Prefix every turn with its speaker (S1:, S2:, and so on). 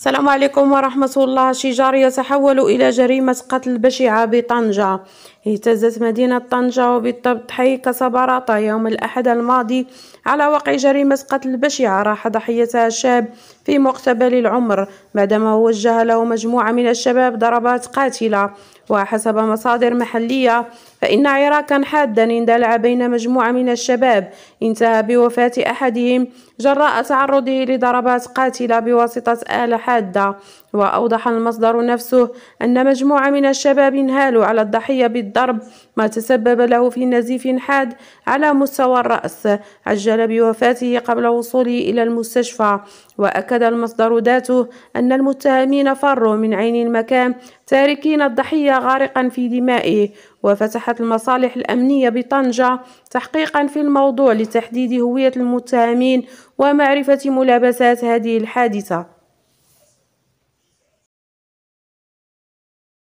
S1: السلام عليكم ورحمة الله شجار يتحول إلى جريمة قتل بشعة بطنجة اهتزت مدينة طنجة وبالضبط حي كسبراطة يوم الأحد الماضي على وقع جريمة قتل بشعة راح ضحيتها شاب في مقتبل العمر بعدما وجه له مجموعة من الشباب ضربات قاتلة وحسب مصادر محلية فإن عراكا حادا اندلع بين مجموعة من الشباب انتهى بوفاة أحدهم جراء تعرضه لضربات قاتلة بواسطة آلة حادة وأوضح المصدر نفسه أن مجموعة من الشباب انهالوا على الضحية بالضرب ما تسبب له في نزيف حاد على مستوى الرأس عجل بوفاته قبل وصوله إلى المستشفى وأكد المصدر ذاته أن المتهمين فروا من عين المكان تاركين الضحية غارقا في دمائه وفتحت المصالح الأمنية بطنجة تحقيقا في الموضوع لتحديد هوية المتهمين ومعرفة ملابسات هذه الحادثة